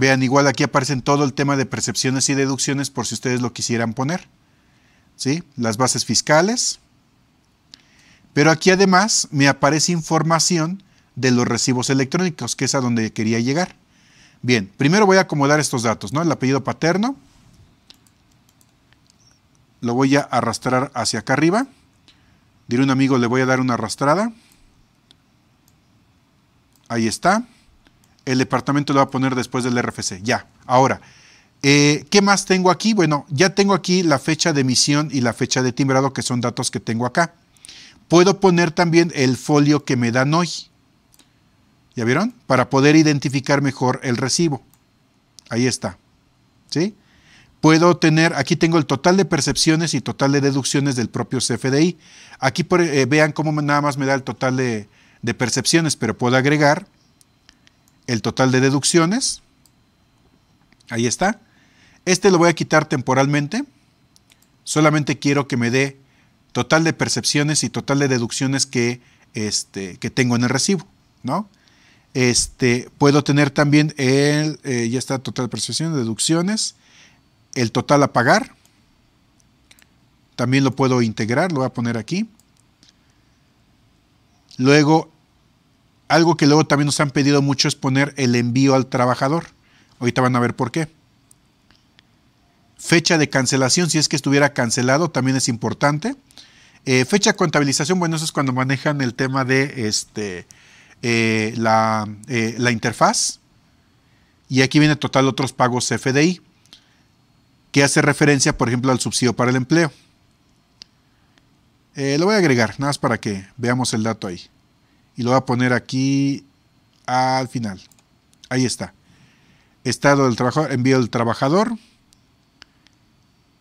Vean, igual aquí aparecen todo el tema de percepciones y deducciones por si ustedes lo quisieran poner. ¿Sí? Las bases fiscales. Pero aquí además me aparece información de los recibos electrónicos, que es a donde quería llegar. Bien, primero voy a acomodar estos datos, ¿no? El apellido paterno. Lo voy a arrastrar hacia acá arriba. Diré a un amigo, le voy a dar una arrastrada. Ahí está el departamento lo va a poner después del RFC. Ya, ahora, eh, ¿qué más tengo aquí? Bueno, ya tengo aquí la fecha de emisión y la fecha de timbrado, que son datos que tengo acá. Puedo poner también el folio que me dan hoy. ¿Ya vieron? Para poder identificar mejor el recibo. Ahí está. ¿Sí? Puedo tener, aquí tengo el total de percepciones y total de deducciones del propio CFDI. Aquí eh, vean cómo nada más me da el total de percepciones, pero puedo agregar el total de deducciones. Ahí está. Este lo voy a quitar temporalmente. Solamente quiero que me dé total de percepciones y total de deducciones que, este, que tengo en el recibo, ¿no? Este, puedo tener también el, eh, ya está, total de percepciones, deducciones, el total a pagar. También lo puedo integrar, lo voy a poner aquí. Luego algo que luego también nos han pedido mucho es poner el envío al trabajador. Ahorita van a ver por qué. Fecha de cancelación, si es que estuviera cancelado, también es importante. Eh, fecha de contabilización, bueno, eso es cuando manejan el tema de este, eh, la, eh, la, interfaz. Y aquí viene total otros pagos FDI, que hace referencia, por ejemplo, al subsidio para el empleo. lo voy a agregar, nada más para que veamos el dato ahí y lo voy a poner aquí al final. Ahí está. Estado del trabajador, envío del trabajador.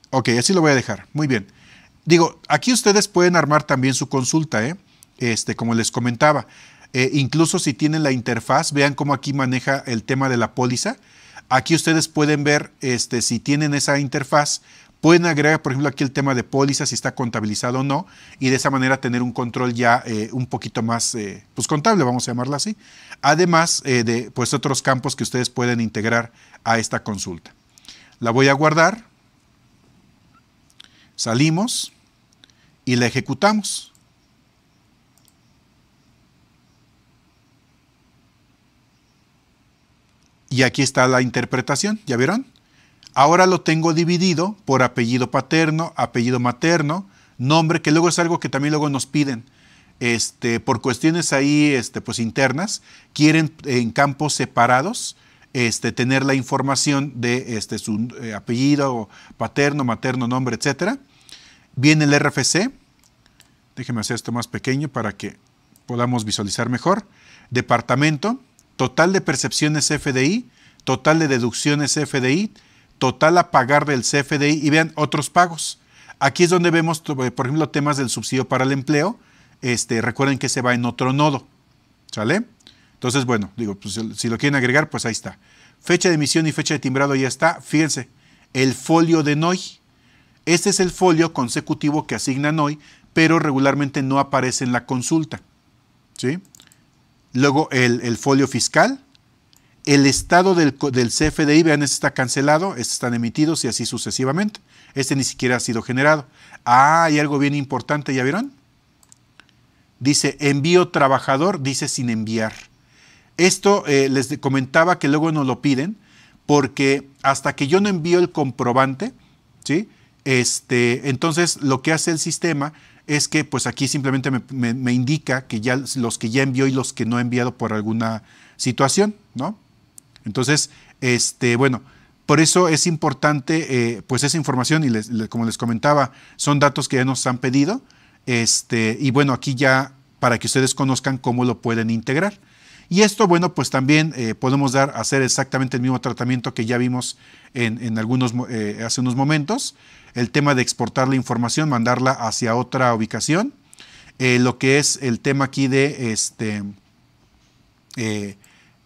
Ok, así lo voy a dejar. Muy bien. Digo, aquí ustedes pueden armar también su consulta, ¿eh? este, como les comentaba. Eh, incluso si tienen la interfaz, vean cómo aquí maneja el tema de la póliza. Aquí ustedes pueden ver este, si tienen esa interfaz, Pueden agregar, por ejemplo, aquí el tema de póliza, si está contabilizado o no, y de esa manera tener un control ya eh, un poquito más eh, pues, contable, vamos a llamarla así, además eh, de pues, otros campos que ustedes pueden integrar a esta consulta. La voy a guardar, salimos y la ejecutamos. Y aquí está la interpretación, ¿ya vieron? Ahora lo tengo dividido por apellido paterno, apellido materno, nombre, que luego es algo que también luego nos piden. Este, por cuestiones ahí este, pues internas, quieren en campos separados este, tener la información de este, su eh, apellido, paterno, materno, nombre, etc. Viene el RFC. Déjeme hacer esto más pequeño para que podamos visualizar mejor. Departamento, total de percepciones FDI, total de deducciones FDI, total a pagar del CFDI y vean otros pagos. Aquí es donde vemos, por ejemplo, temas del subsidio para el empleo. Este, recuerden que se va en otro nodo. ¿Sale? Entonces, bueno, digo, pues, si lo quieren agregar, pues ahí está. Fecha de emisión y fecha de timbrado ya está. Fíjense, el folio de NOI. Este es el folio consecutivo que asigna NOI, pero regularmente no aparece en la consulta. ¿Sí? Luego el, el folio fiscal, el estado del, CFDI, vean, este está cancelado, este están emitidos y así sucesivamente. Este ni siquiera ha sido generado. Ah, hay algo bien importante, ¿ya vieron? Dice envío trabajador, dice sin enviar. Esto eh, les comentaba que luego no lo piden, porque hasta que yo no envío el comprobante, ¿sí? Este, entonces lo que hace el sistema es que pues aquí simplemente me, indica que ya los que ya envió y los que no ha enviado por alguna situación, ¿no? Entonces, este, bueno, por eso es importante, eh, pues esa información, y como les comentaba, son datos que ya nos han pedido, este, y bueno, aquí ya para que ustedes conozcan cómo lo pueden integrar. Y esto, bueno, pues también eh, podemos dar, hacer exactamente el mismo tratamiento que ya vimos en, algunos, eh, hace unos momentos, el tema de exportar la información, mandarla hacia otra ubicación, lo que es el tema aquí de, este,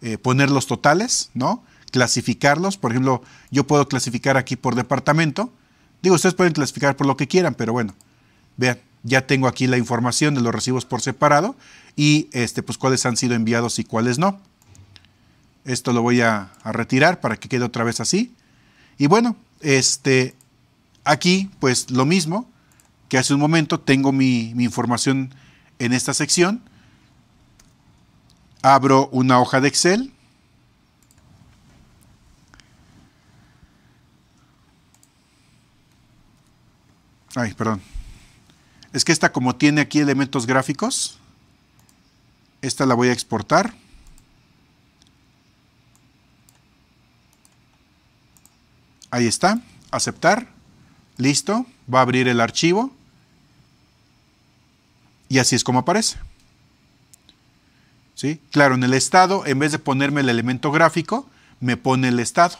eh, poner los totales, ¿no? Clasificarlos. Por ejemplo, yo puedo clasificar aquí por departamento. Digo, ustedes pueden clasificar por lo que quieran, pero bueno, vean, ya tengo aquí la información de los recibos por separado y este, pues cuáles han sido enviados y cuáles no. Esto lo voy a, retirar para que quede otra vez así. Y bueno, este, aquí pues lo mismo que hace un momento tengo mi, mi información en esta sección Abro una hoja de Excel. Ay, perdón. Es que esta como tiene aquí elementos gráficos, esta la voy a exportar. Ahí está, aceptar, listo, va a abrir el archivo y así es como aparece. Claro, en el estado, en vez de ponerme el elemento gráfico, me pone el estado,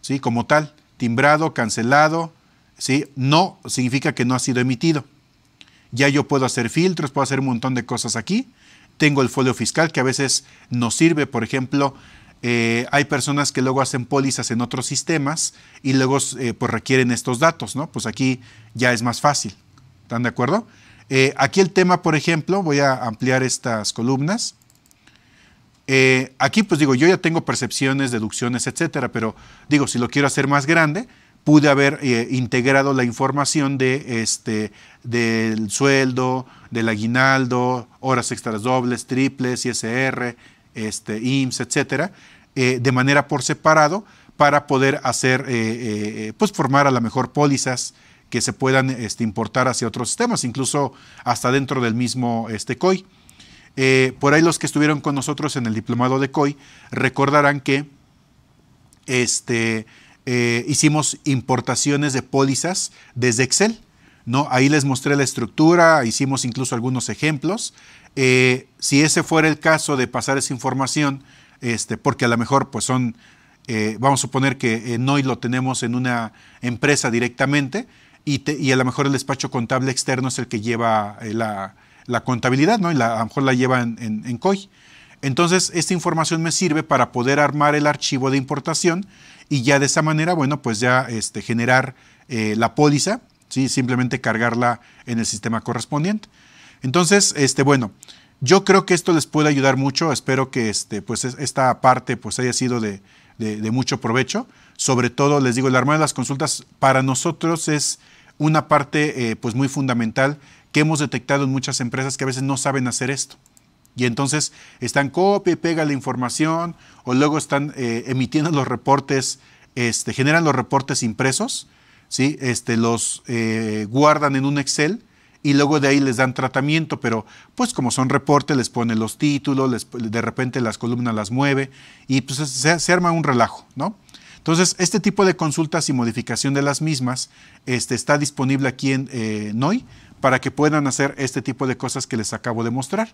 ¿sí? Como tal, timbrado, cancelado, ¿sí? No significa que no ha sido emitido. Ya yo puedo hacer filtros, puedo hacer un montón de cosas aquí. Tengo el folio fiscal que a veces nos sirve, por ejemplo, eh, hay personas que luego hacen pólizas en otros sistemas y luego eh, pues requieren estos datos, ¿no? Pues aquí ya es más fácil. ¿Están de acuerdo? Eh, aquí el tema, por ejemplo, voy a ampliar estas columnas. Eh, aquí, pues digo, yo ya tengo percepciones, deducciones, etcétera, pero digo, si lo quiero hacer más grande, pude haber eh, integrado la información de este del sueldo, del aguinaldo, horas extras dobles, triples, ISR, este, IMSS, etcétera, eh, de manera por separado para poder hacer, pues formar a la mejor pólizas que se puedan este, importar hacia otros sistemas, incluso hasta dentro del mismo este, COI. Eh, por ahí los que estuvieron con nosotros en el diplomado de COI recordarán que este, eh, hicimos importaciones de pólizas desde Excel. ¿no? Ahí les mostré la estructura, hicimos incluso algunos ejemplos. Eh, si ese fuera el caso de pasar esa información, este, porque a lo mejor pues son, vamos a suponer que no lo tenemos en una empresa directamente y, y, a lo mejor el despacho contable externo es el que lleva la, la contabilidad, ¿no? Y la, a lo mejor la lleva en, COI. Entonces, esta información me sirve para poder armar el archivo de importación y ya de esa manera, bueno, pues ya este, generar eh, la póliza, ¿sí? simplemente cargarla en el sistema correspondiente. Entonces, este, bueno, yo creo que esto les puede ayudar mucho. Espero que este, pues, esta parte pues, haya sido de, mucho provecho. Sobre todo, les digo, el armar de las consultas para nosotros es una parte eh, pues, muy fundamental que hemos detectado en muchas empresas que a veces no saben hacer esto. Y entonces están copia y pega la información o luego están eh, emitiendo los reportes, este, generan los reportes impresos, ¿sí? este, los eh, guardan en un Excel y luego de ahí les dan tratamiento, pero pues como son reportes les ponen los títulos, de repente las columnas las mueve y pues se, arma un relajo, ¿no? Entonces, este tipo de consultas y modificación de las mismas este, está disponible aquí en eh, NOI para que puedan hacer este tipo de cosas que les acabo de mostrar.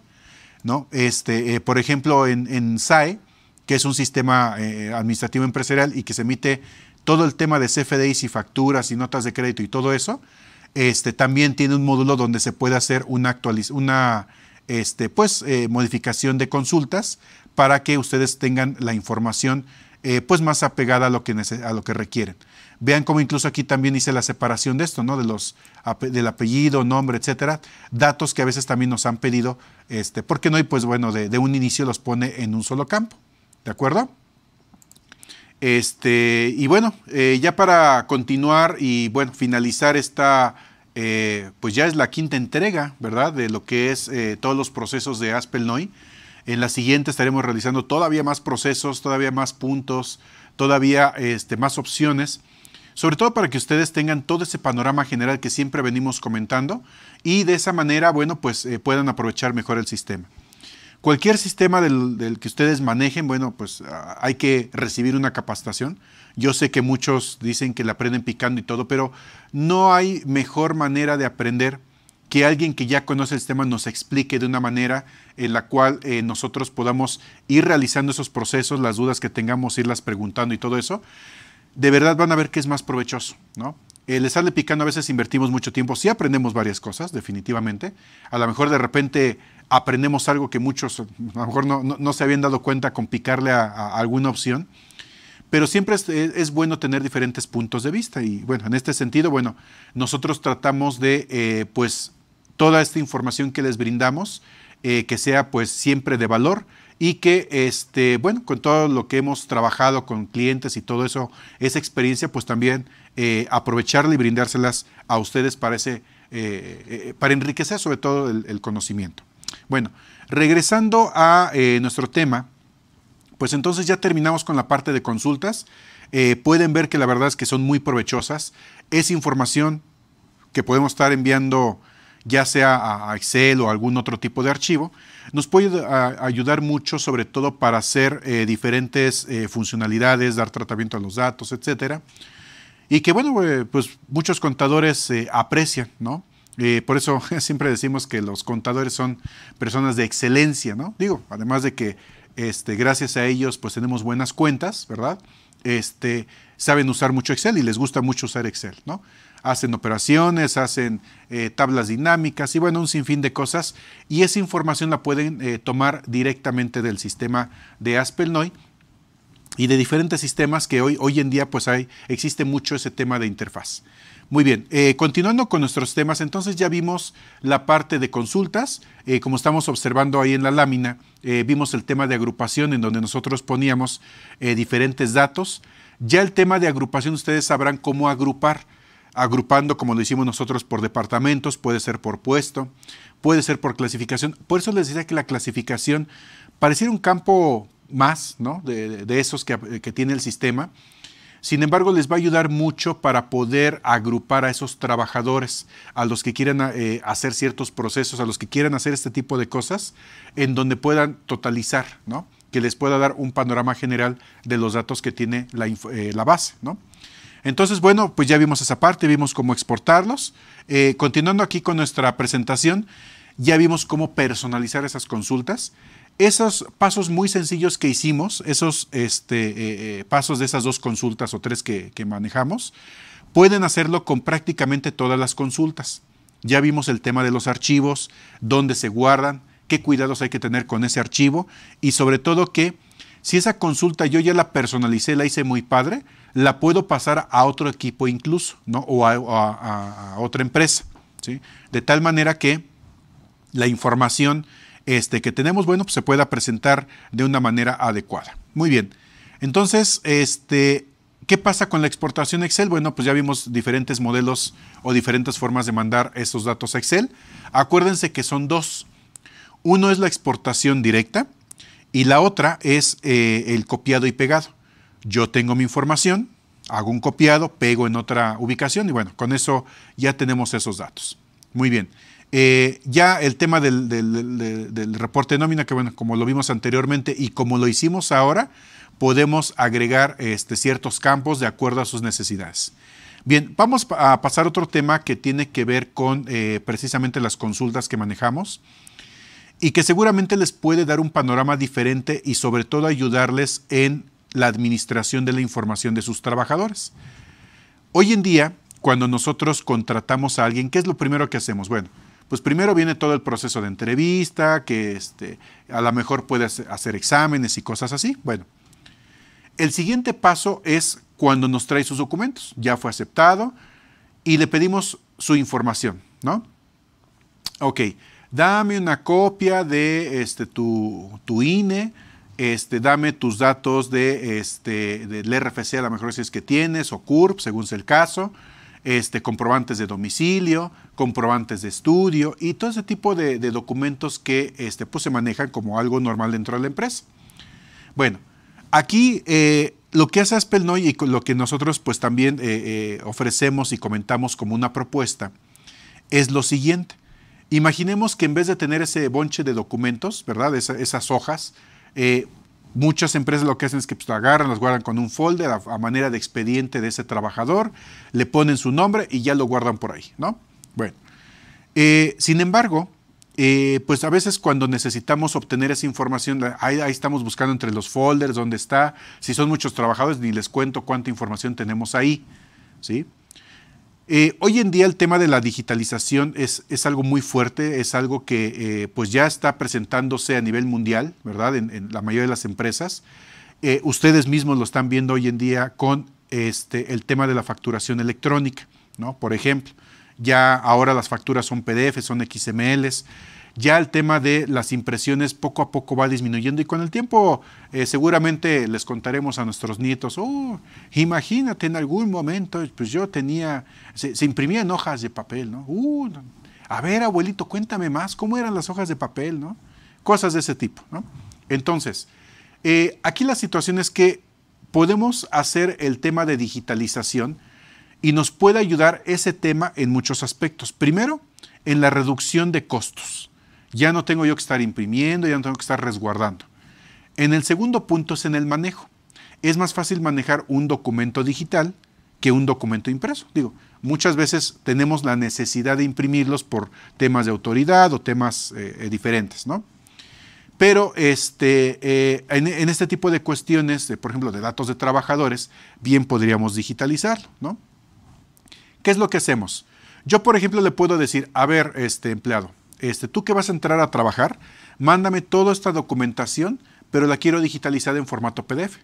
¿no? Este, eh, por ejemplo, en, SAE, que es un sistema eh, administrativo empresarial y que se emite todo el tema de CFDIs y facturas y notas de crédito y todo eso, este, también tiene un módulo donde se puede hacer una, actualiz una este, pues, eh, modificación de consultas para que ustedes tengan la información eh, pues más apegada a lo, que a lo que requieren. Vean cómo incluso aquí también hice la separación de esto, ¿no? De los, del apellido, nombre, etcétera. Datos que a veces también nos han pedido, este, porque no? Y pues bueno, de, un inicio los pone en un solo campo, ¿de acuerdo? Este, y bueno, eh, ya para continuar y bueno, finalizar esta, eh, pues ya es la quinta entrega, ¿verdad? De lo que es todos los procesos de Aspel NOI. En la siguiente estaremos realizando todavía más procesos, todavía más puntos, todavía este, más opciones, sobre todo para que ustedes tengan todo ese panorama general que siempre venimos comentando y de esa manera, bueno, pues eh, puedan aprovechar mejor el sistema. Cualquier sistema del, del, que ustedes manejen, bueno, pues ah, hay que recibir una capacitación. Yo sé que muchos dicen que la aprenden picando y todo, pero no hay mejor manera de aprender que alguien que ya conoce el tema nos explique de una manera en la cual eh, nosotros podamos ir realizando esos procesos, las dudas que tengamos, irlas preguntando y todo eso, de verdad van a ver que es más provechoso, ¿no? El estarle picando a veces invertimos mucho tiempo, sí aprendemos varias cosas, definitivamente. A lo mejor de repente aprendemos algo que muchos a lo mejor no, se habían dado cuenta con picarle a, alguna opción, pero siempre es, bueno tener diferentes puntos de vista y bueno, en este sentido, bueno, nosotros tratamos de eh, pues toda esta información que les brindamos, eh, que sea pues siempre de valor y que, este, bueno, con todo lo que hemos trabajado con clientes y todo eso, esa experiencia, pues también eh, aprovecharla y brindárselas a ustedes para, eh, para enriquecer sobre todo el, el conocimiento. Bueno, regresando a nuestro tema, pues entonces ya terminamos con la parte de consultas. pueden ver que la verdad es que son muy provechosas. Es información que podemos estar enviando ya sea a Excel o algún otro tipo de archivo, nos puede eh, ayudar mucho, sobre todo para hacer eh, diferentes eh, funcionalidades, dar tratamiento a los datos, etcétera. Y que, bueno, pues muchos contadores aprecian, ¿no? por eso siempre decimos que los contadores son personas de excelencia, ¿no? Digo, además de que este, gracias a ellos pues tenemos buenas cuentas, ¿verdad? Este, saben usar mucho Excel y les gusta mucho usar Excel, ¿no? hacen operaciones, hacen eh, tablas dinámicas y bueno, un sinfín de cosas. Y esa información la pueden eh, tomar directamente del sistema de Aspelnoy y de diferentes sistemas que hoy, hoy en día pues hay, existe mucho ese tema de interfaz. Muy bien, eh, continuando con nuestros temas, entonces ya vimos la parte de consultas, como estamos observando ahí en la lámina, vimos el tema de agrupación en donde nosotros poníamos diferentes datos. Ya el tema de agrupación, ustedes sabrán cómo agrupar agrupando como lo hicimos nosotros por departamentos, puede ser por puesto, puede ser por clasificación. Por eso les decía que la clasificación pareciera un campo más ¿no? de, esos que, tiene el sistema. Sin embargo, les va a ayudar mucho para poder agrupar a esos trabajadores, a los que quieran eh, hacer ciertos procesos, a los que quieran hacer este tipo de cosas, en donde puedan totalizar, ¿no? que les pueda dar un panorama general de los datos que tiene la, eh, la base. ¿no? Entonces, bueno, pues ya vimos esa parte, vimos cómo exportarlos. Eh, continuando aquí con nuestra presentación, ya vimos cómo personalizar esas consultas. Esos pasos muy sencillos que hicimos, esos este, eh, eh, pasos de esas dos consultas o tres que, que manejamos, pueden hacerlo con prácticamente todas las consultas. Ya vimos el tema de los archivos, dónde se guardan, qué cuidados hay que tener con ese archivo y sobre todo que si esa consulta yo ya la personalicé, la hice muy padre, la puedo pasar a otro equipo incluso, ¿no? O a, otra empresa, ¿sí? De tal manera que la información este, que tenemos, bueno, pues, se pueda presentar de una manera adecuada. Muy bien. Entonces, este, ¿Qué pasa con la exportación Excel? Bueno, pues ya vimos diferentes modelos o diferentes formas de mandar esos datos a Excel. Acuérdense que son dos. Uno es la exportación directa y la otra es eh, el copiado y pegado yo tengo mi información, hago un copiado, pego en otra ubicación y bueno, con eso ya tenemos esos datos. Muy bien. Eh, ya el tema del, reporte de nómina, que bueno, como lo vimos anteriormente y como lo hicimos ahora, podemos agregar este, ciertos campos de acuerdo a sus necesidades. Bien, vamos a pasar a otro tema que tiene que ver con eh, precisamente las consultas que manejamos y que seguramente les puede dar un panorama diferente y sobre todo ayudarles en la administración de la información de sus trabajadores. Hoy en día, cuando nosotros contratamos a alguien, ¿qué es lo primero que hacemos? Bueno, pues primero viene todo el proceso de entrevista, que este, a lo mejor puede hacer exámenes y cosas así. Bueno, el siguiente paso es cuando nos trae sus documentos. Ya fue aceptado y le pedimos su información, ¿no? Ok, dame una copia de este, tu, tu INE, este, dame tus datos de, este, del RFC, a lo mejor si es que tienes, o CURP, según sea el caso, este, comprobantes de domicilio, comprobantes de estudio y todo ese tipo de, documentos que este, pues, se manejan como algo normal dentro de la empresa. Bueno, aquí eh, lo que hace Aspelnoy y lo que nosotros pues también eh, eh, ofrecemos y comentamos como una propuesta es lo siguiente. Imaginemos que en vez de tener ese bonche de documentos, ¿verdad? esas hojas, eh, muchas empresas lo que hacen es que pues, agarran, las guardan con un folder a, manera de expediente de ese trabajador, le ponen su nombre y ya lo guardan por ahí, ¿no? Bueno, eh, sin embargo, eh, pues a veces cuando necesitamos obtener esa información, ahí, ahí, estamos buscando entre los folders, dónde está, si son muchos trabajadores, ni les cuento cuánta información tenemos ahí, ¿sí? Eh, hoy en día el tema de la digitalización es, algo muy fuerte, es algo que eh, pues ya está presentándose a nivel mundial, ¿verdad? En, la mayoría de las empresas. Eh, ustedes mismos lo están viendo hoy en día con este, el tema de la facturación electrónica, ¿no? Por ejemplo, ya ahora las facturas son PDF, son XMLs ya el tema de las impresiones poco a poco va disminuyendo y con el tiempo eh, seguramente les contaremos a nuestros nietos, oh, imagínate en algún momento, pues yo tenía, se, imprimía imprimían hojas de papel, uh, ¿no? a ver, abuelito, cuéntame más, ¿cómo eran las hojas de papel, ¿no? Cosas de ese tipo, ¿no? Entonces, eh, aquí la situación es que podemos hacer el tema de digitalización y nos puede ayudar ese tema en muchos aspectos. Primero, en la reducción de costos. Ya no tengo yo que estar imprimiendo, ya no tengo que estar resguardando. En el segundo punto es en el manejo. Es más fácil manejar un documento digital que un documento impreso. Digo, muchas veces tenemos la necesidad de imprimirlos por temas de autoridad o temas eh, eh, diferentes, ¿no? Pero este, eh, en, este tipo de cuestiones, por ejemplo, de datos de trabajadores, bien podríamos digitalizarlo, ¿no? ¿Qué es lo que hacemos? Yo, por ejemplo, le puedo decir, a ver, este empleado, este, tú que vas a entrar a trabajar, mándame toda esta documentación, pero la quiero digitalizada en formato PDF,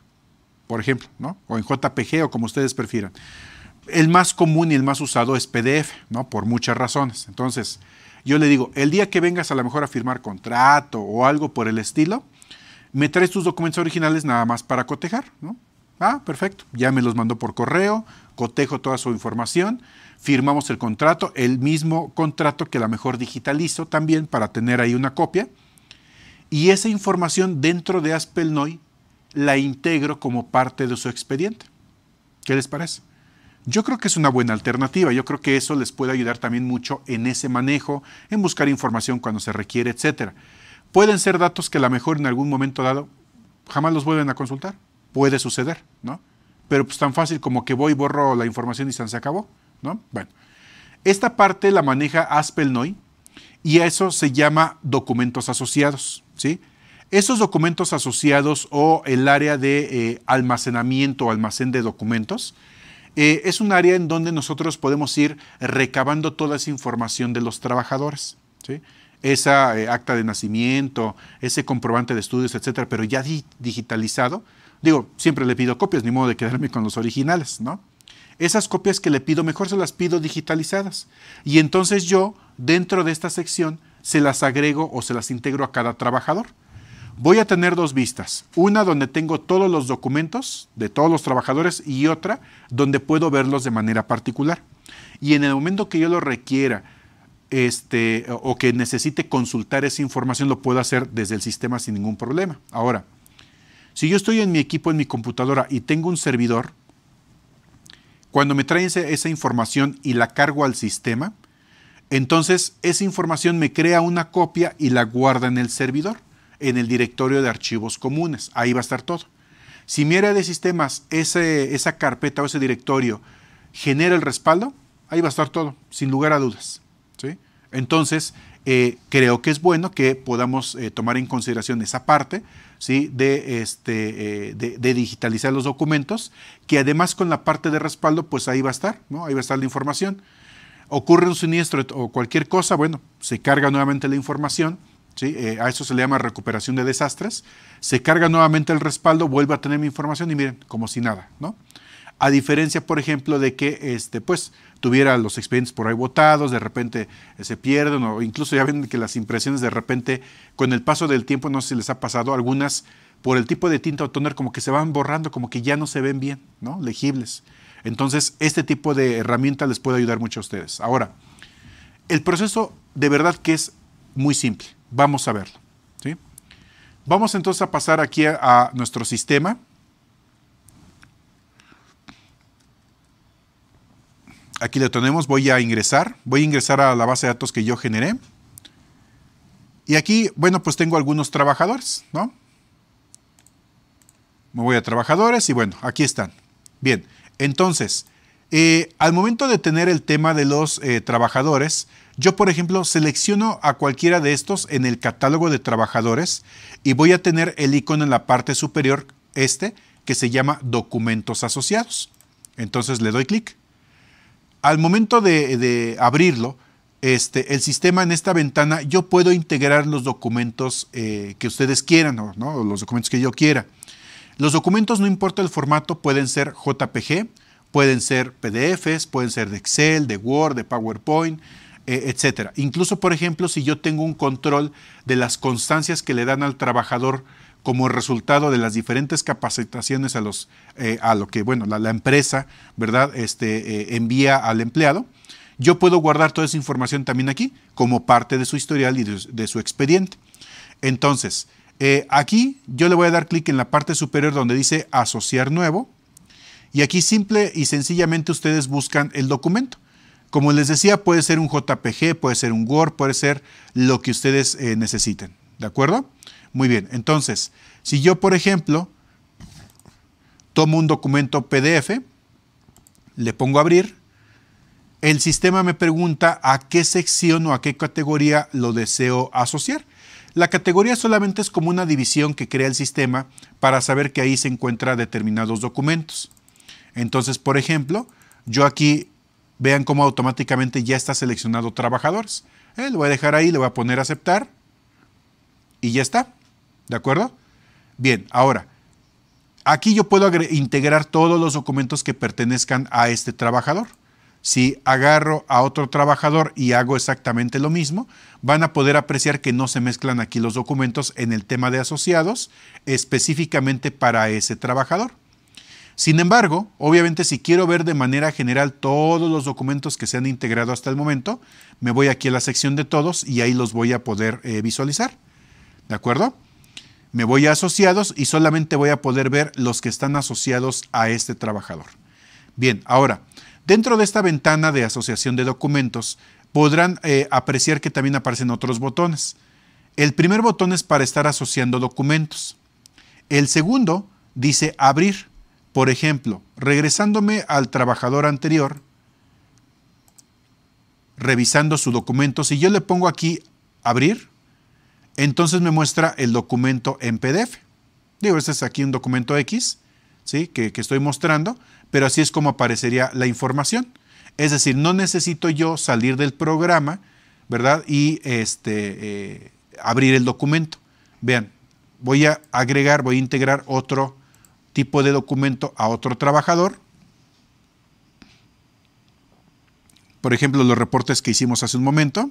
por ejemplo, O en JPG o como ustedes prefieran. El más común y el más usado es PDF, Por muchas razones. Entonces, yo le digo, el día que vengas a lo mejor a firmar contrato o algo por el estilo, me traes tus documentos originales nada más para cotejar, Ah, perfecto. Ya me los mandó por correo, cotejo toda su información, firmamos el contrato, el mismo contrato que la mejor digitalizo también para tener ahí una copia. Y esa información dentro de Aspelnoy la integro como parte de su expediente. ¿Qué les parece? Yo creo que es una buena alternativa, yo creo que eso les puede ayudar también mucho en ese manejo, en buscar información cuando se requiere, etc. Pueden ser datos que a lo mejor en algún momento dado jamás los vuelven a consultar, puede suceder, ¿no? Pero pues tan fácil como que voy, borro la información y se acabó. Bueno, esta parte la maneja Aspelnoy y a eso se llama documentos asociados, ¿sí? Esos documentos asociados o el área de eh, almacenamiento o almacén de documentos eh, es un área en donde nosotros podemos ir recabando toda esa información de los trabajadores, ¿sí? Esa eh, acta de nacimiento, ese comprobante de estudios, etcétera, pero ya digitalizado. Digo, siempre le pido copias, ni modo de quedarme con los originales, ¿no? Esas copias que le pido, mejor se las pido digitalizadas. Y entonces yo, dentro de esta sección, se las agrego o se las integro a cada trabajador. Voy a tener dos vistas, una donde tengo todos los documentos de todos los trabajadores y otra donde puedo verlos de manera particular. Y en el momento que yo lo requiera, este, o que necesite consultar esa información, lo puedo hacer desde el sistema sin ningún problema. Ahora, si yo estoy en mi equipo, en mi computadora y tengo un servidor, cuando me traen esa información y la cargo al sistema, entonces esa información me crea una copia y la guarda en el servidor, en el directorio de archivos comunes. Ahí va a estar todo. Si mi área de sistemas, esa carpeta o ese directorio genera el respaldo, ahí va a estar todo, sin lugar a dudas. Entonces, eh, creo que es bueno que podamos eh, tomar en consideración esa parte de, este, eh, de, digitalizar los documentos, que además con la parte de respaldo, pues ahí va a estar, ¿no? ahí va a estar la información. Ocurre un siniestro o cualquier cosa, bueno, se carga nuevamente la información, ¿sí? Eh, a eso se le llama recuperación de desastres, se carga nuevamente el respaldo, vuelve a tener mi información y miren, como si nada, ¿no? A diferencia, por ejemplo, de que este, pues, tuviera los expedientes por ahí votados, de repente eh, se pierden, o incluso ya ven que las impresiones de repente, con el paso del tiempo, no se les ha pasado, algunas por el tipo de tinta o toner como que se van borrando, como que ya no se ven bien, ¿no? Legibles. Entonces, este tipo de herramienta les puede ayudar mucho a ustedes. Ahora, el proceso de verdad que es muy simple. Vamos a verlo. ¿sí? Vamos entonces a pasar aquí a nuestro sistema. aquí lo tenemos, voy a ingresar, voy a ingresar a la base de datos que yo generé. Y aquí, bueno, pues tengo algunos trabajadores, ¿no? Me voy a trabajadores y bueno, aquí están. Bien, entonces, eh, al momento de tener el tema de los eh, trabajadores, yo por ejemplo selecciono a cualquiera de estos en el catálogo de trabajadores y voy a tener el icono en la parte superior, este, que se llama documentos asociados. Entonces le doy clic al momento de, abrirlo, este, el sistema en esta ventana, yo puedo integrar los documentos eh, que ustedes quieran, o, los documentos que yo quiera. Los documentos, no importa el formato, pueden ser JPG, pueden ser PDFs, pueden ser de Excel, de Word, de PowerPoint, eh, etcétera. etc. Incluso, por ejemplo, si yo tengo un control de las constancias que le dan al trabajador como resultado de las diferentes capacitaciones a, los, eh, a lo que, bueno, la, empresa, ¿verdad?, este, eh, envía al empleado. Yo puedo guardar toda esa información también aquí, como parte de su historial y de, su expediente. Entonces, eh, aquí yo le voy a dar clic en la parte superior donde dice asociar nuevo. Y aquí simple y sencillamente ustedes buscan el documento. Como les decía, puede ser un JPG, puede ser un Word, puede ser lo que ustedes necesiten. ¿De acuerdo? Muy bien, entonces, si yo, por ejemplo, tomo un documento PDF, le pongo abrir, el sistema me pregunta a qué sección o a qué categoría lo deseo asociar. La categoría solamente es como una división que crea el sistema para saber que ahí se encuentran determinados documentos. Entonces, por ejemplo, yo aquí vean cómo automáticamente ya está seleccionado trabajadores. Eh, lo voy a dejar ahí, le voy a poner aceptar y ya está. ¿De acuerdo? Bien, ahora, aquí yo puedo integrar todos los documentos que pertenezcan a este trabajador. Si agarro a otro trabajador y hago exactamente lo mismo, van a poder apreciar que no se mezclan aquí los documentos en el tema de asociados específicamente para ese trabajador. Sin embargo, obviamente si quiero ver de manera general todos los documentos que se han integrado hasta el momento, me voy aquí a la sección de todos y ahí los voy a poder eh, visualizar. ¿De acuerdo? me voy a asociados y solamente voy a poder ver los que están asociados a este trabajador. Bien, ahora, dentro de esta ventana de asociación de documentos, podrán eh, apreciar que también aparecen otros botones. El primer botón es para estar asociando documentos. El segundo dice abrir. Por ejemplo, regresándome al trabajador anterior, revisando su documento, si yo le pongo aquí abrir, entonces me muestra el documento en PDF. Digo, este es aquí un documento X, ¿sí? Que, estoy mostrando, pero así es como aparecería la información. Es decir, no necesito yo salir del programa, ¿verdad? Y este, eh, abrir el documento. Vean, voy a agregar, voy a integrar otro tipo de documento a otro trabajador. Por ejemplo, los reportes que hicimos hace un momento.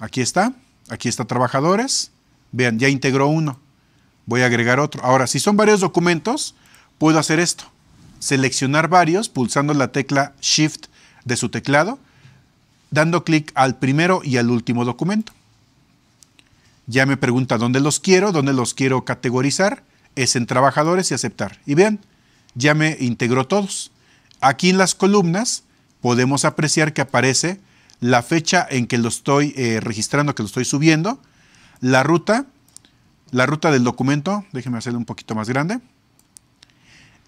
Aquí está, aquí está trabajadores. Vean, ya integró uno. Voy a agregar otro. Ahora, si son varios documentos, puedo hacer esto. Seleccionar varios pulsando la tecla Shift de su teclado, dando clic al primero y al último documento. Ya me pregunta dónde los quiero, dónde los quiero categorizar. Es en trabajadores y aceptar. Y vean, ya me integró todos. Aquí en las columnas podemos apreciar que aparece la fecha en que lo estoy eh, registrando, que lo estoy subiendo, la ruta, la ruta del documento, déjenme hacerlo un poquito más grande.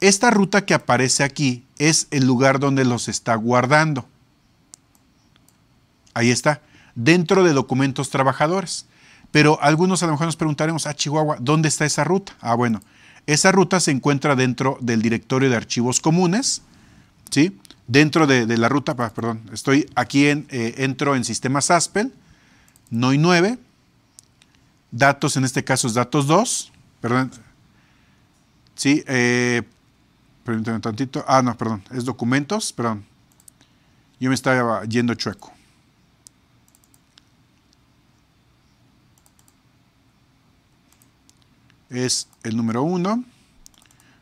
Esta ruta que aparece aquí es el lugar donde los está guardando. Ahí está, dentro de documentos trabajadores. Pero algunos a lo mejor nos preguntaremos, ah, Chihuahua, ¿dónde está esa ruta? Ah, bueno, esa ruta se encuentra dentro del directorio de archivos comunes, ¿sí? dentro de, la ruta, perdón, estoy aquí en, eh, entro en sistemas ASPEN. no hay 9, datos, en este caso es datos 2, perdón, sí, eh, un tantito, ah, no, perdón, es documentos, perdón, yo me estaba yendo chueco. Es el número 1,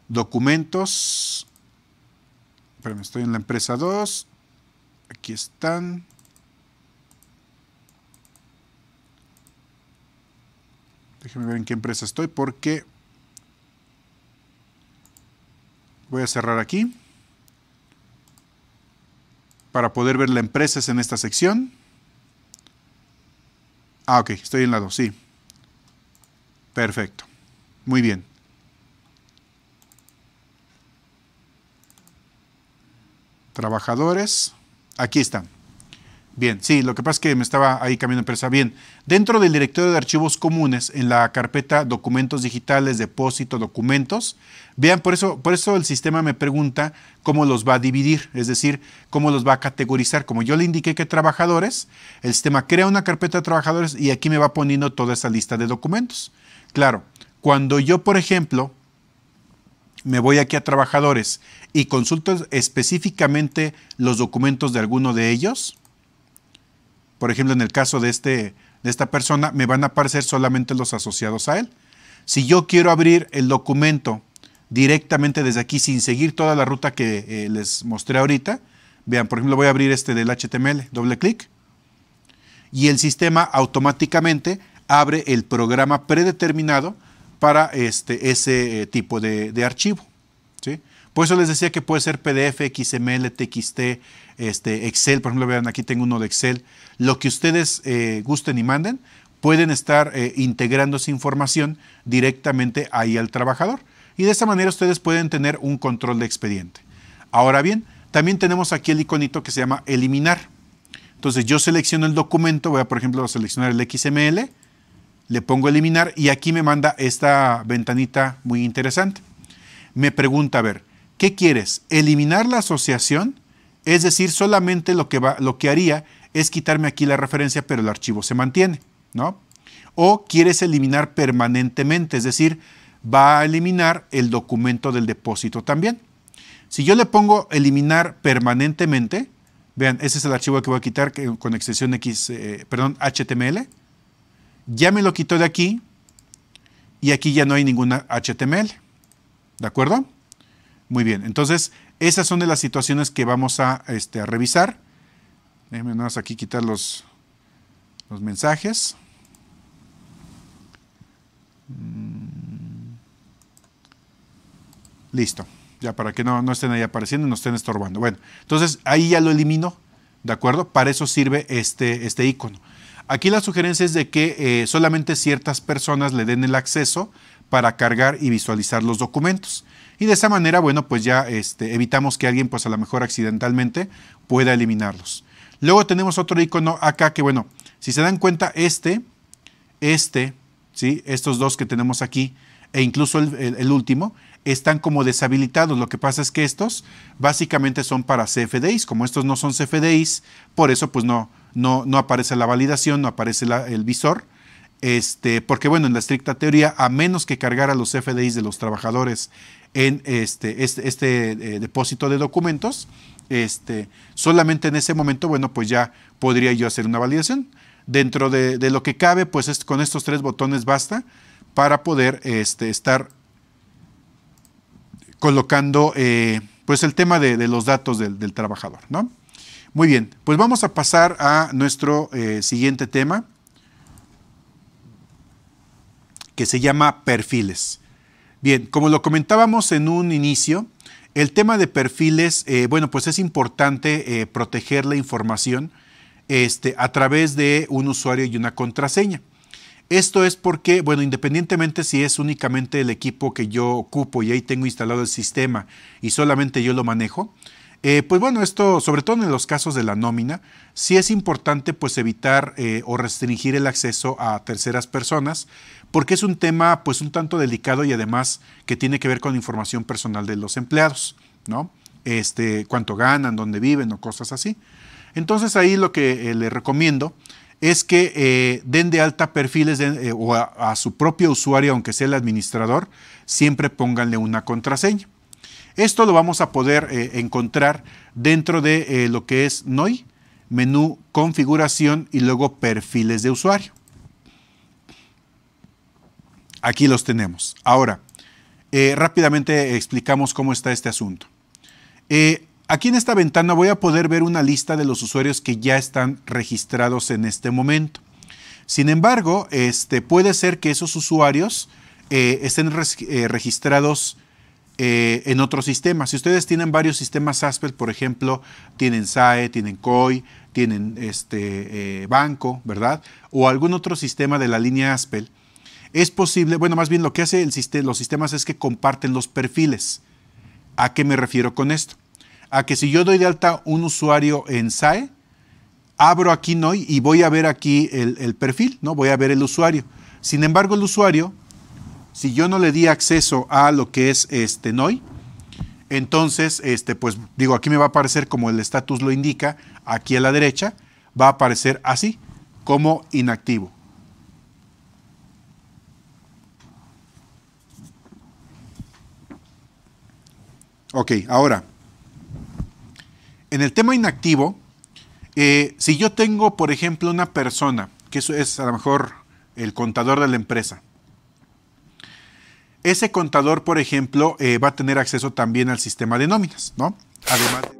documentos, Espérame, estoy en la empresa 2. Aquí están. Déjenme ver en qué empresa estoy porque voy a cerrar aquí para poder ver la empresas en esta sección. Ah, ok, estoy en la 2, sí. Perfecto. Muy bien. trabajadores. Aquí están. Bien, sí, lo que pasa es que me estaba ahí cambiando empresa. Bien, dentro del directorio de archivos comunes, en la carpeta documentos digitales, depósito, documentos, vean, por eso, por eso el sistema me pregunta cómo los va a dividir, es decir, cómo los va a categorizar. Como yo le indiqué que trabajadores, el sistema crea una carpeta de trabajadores y aquí me va poniendo toda esa lista de documentos. Claro, cuando yo, por ejemplo, me voy aquí a trabajadores y consulto específicamente los documentos de alguno de ellos, por ejemplo, en el caso de, este, de esta persona, me van a aparecer solamente los asociados a él. Si yo quiero abrir el documento directamente desde aquí sin seguir toda la ruta que eh, les mostré ahorita, vean, por ejemplo, voy a abrir este del HTML, doble clic, y el sistema automáticamente abre el programa predeterminado para este, ese eh, tipo de, archivo. ¿sí? Por eso les decía que puede ser PDF, XML, TXT, este, Excel, por ejemplo, vean, aquí tengo uno de Excel. Lo que ustedes eh, gusten y manden, pueden estar eh, integrando esa información directamente ahí al trabajador. Y de esa manera ustedes pueden tener un control de expediente. Ahora bien, también tenemos aquí el iconito que se llama eliminar. Entonces yo selecciono el documento, voy a por ejemplo a seleccionar el XML, le pongo eliminar y aquí me manda esta ventanita muy interesante. Me pregunta, a ver, ¿qué quieres? ¿Eliminar la asociación? Es decir, solamente lo que, va, lo que haría es quitarme aquí la referencia, pero el archivo se mantiene, ¿no? O quieres eliminar permanentemente, es decir, va a eliminar el documento del depósito también. Si yo le pongo eliminar permanentemente, vean, ese es el archivo que voy a quitar con extensión X, eh, perdón, HTML ya me lo quitó de aquí y aquí ya no hay ninguna HTML. ¿De acuerdo? Muy bien, entonces esas son de las situaciones que vamos a, este, revisar. Déjenme aquí quitar los, mensajes. Mm. Listo, ya para que no, no estén ahí apareciendo y no estén estorbando. Bueno, entonces ahí ya lo elimino, ¿de acuerdo? Para eso sirve este, este icono. Aquí la sugerencia es de que eh, solamente ciertas personas le den el acceso para cargar y visualizar los documentos. Y de esa manera, bueno, pues ya este, evitamos que alguien, pues a lo mejor accidentalmente, pueda eliminarlos. Luego tenemos otro icono acá que, bueno, si se dan cuenta, este, este, ¿sí? estos dos que tenemos aquí, e incluso el, el, último, están como deshabilitados. Lo que pasa es que estos básicamente son para CFDIs. Como estos no son CFDIs, por eso pues no, no, aparece la validación, no aparece el visor. Este, porque bueno, en la estricta teoría, a menos que cargara los FDIs de los trabajadores en este, este, este eh, depósito de documentos, este, solamente en ese momento, bueno, pues ya podría yo hacer una validación. Dentro de, lo que cabe, pues con estos tres botones basta para poder este, estar colocando eh, pues el tema de, los datos del, del trabajador, ¿no? Muy bien, pues vamos a pasar a nuestro eh, siguiente tema, que se llama perfiles. Bien, como lo comentábamos en un inicio, el tema de perfiles, eh, bueno, pues es importante eh, proteger la información este, a través de un usuario y una contraseña. Esto es porque, bueno, independientemente si es únicamente el equipo que yo ocupo y ahí tengo instalado el sistema y solamente yo lo manejo, eh, pues bueno, esto, sobre todo en los casos de la nómina, sí es importante pues evitar eh, o restringir el acceso a terceras personas, porque es un tema pues un tanto delicado y además que tiene que ver con información personal de los empleados, ¿no? Este, cuánto ganan, dónde viven o cosas así. Entonces ahí lo que les eh, le recomiendo es que den de alta perfiles o a, su propio usuario, aunque sea el administrador, siempre pónganle una contraseña. Esto lo vamos a poder eh, encontrar dentro de eh, lo que es NOI, menú configuración y luego perfiles de usuario. Aquí los tenemos. Ahora, eh, rápidamente explicamos cómo está este asunto. aquí en esta ventana voy a poder ver una lista de los usuarios que ya están registrados en este momento. Sin embargo, este, puede ser que esos usuarios estén registrados eh, en otros sistemas. Si ustedes tienen varios sistemas ASPEL, por ejemplo, tienen SAE, tienen COI, tienen este eh, banco, ¿verdad? O algún otro sistema de la línea ASPEL, es posible, bueno, más bien lo que hace los sistemas es que comparten los perfiles. ¿A qué me refiero con esto? A que si yo doy de alta un usuario en SAE, abro aquí NOI y voy a ver aquí el perfil, ¿no? Voy a ver el usuario. Sin embargo, el usuario si yo no le di acceso a lo que es este NOI, entonces, este, pues digo, aquí me va a aparecer como el estatus lo indica, aquí a la derecha, va a aparecer así, como inactivo. Ok, ahora, en el tema inactivo, eh, si yo tengo, por ejemplo, una persona, que eso es a lo mejor el contador de la empresa, ese contador, por ejemplo, eh, va a tener acceso también al sistema de nóminas, ¿no? Además